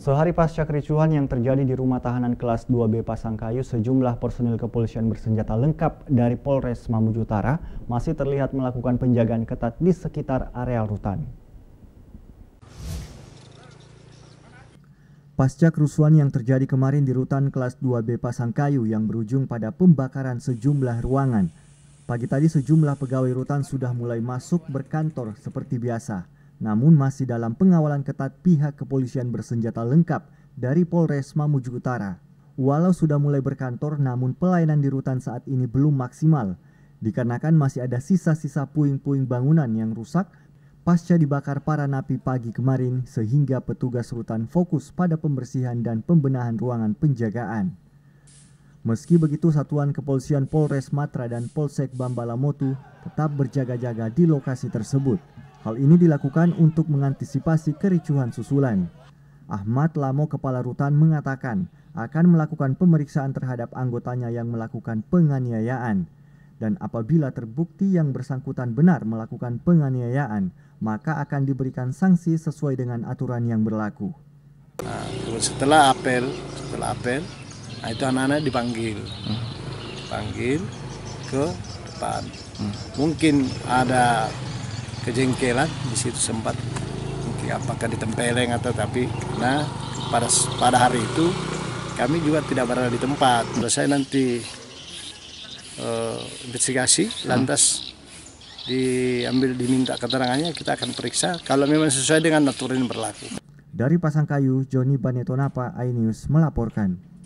Sehari pasca kericuhan yang terjadi di rumah tahanan kelas 2B Pasangkayu, sejumlah personil kepolisian bersenjata lengkap dari Polres Mamuju Utara masih terlihat melakukan penjagaan ketat di sekitar areal rutan. Pasca kerusuhan yang terjadi kemarin di rutan kelas 2B Pasangkayu yang berujung pada pembakaran sejumlah ruangan, pagi tadi sejumlah pegawai rutan sudah mulai masuk berkantor seperti biasa namun masih dalam pengawalan ketat pihak kepolisian bersenjata lengkap dari Polres Mamuju Utara. Walau sudah mulai berkantor, namun pelayanan di rutan saat ini belum maksimal, dikarenakan masih ada sisa-sisa puing-puing bangunan yang rusak pasca dibakar para napi pagi kemarin sehingga petugas rutan fokus pada pembersihan dan pembenahan ruangan penjagaan. Meski begitu, Satuan Kepolisian Polres Matra dan Polsek Bambala tetap berjaga-jaga di lokasi tersebut. Hal ini dilakukan untuk mengantisipasi kericuhan susulan. Ahmad Lamo Kepala Rutan mengatakan akan melakukan pemeriksaan terhadap anggotanya yang melakukan penganiayaan. Dan apabila terbukti yang bersangkutan benar melakukan penganiayaan, maka akan diberikan sanksi sesuai dengan aturan yang berlaku. Nah, setelah apel, setelah apel, nah itu anak-anak dipanggil, dipanggil ke depan. Hmm. Mungkin ada kejengkelan di situ sempat mungkin apakah ditempeleng atau tapi nah pada pada hari itu kami juga tidak berada di tempat selesai nanti uh, investigasi hmm. lantas diambil diminta keterangannya kita akan periksa kalau memang sesuai dengan aturan berlaku dari Pasangkayu Joni Banetonapa iNews melaporkan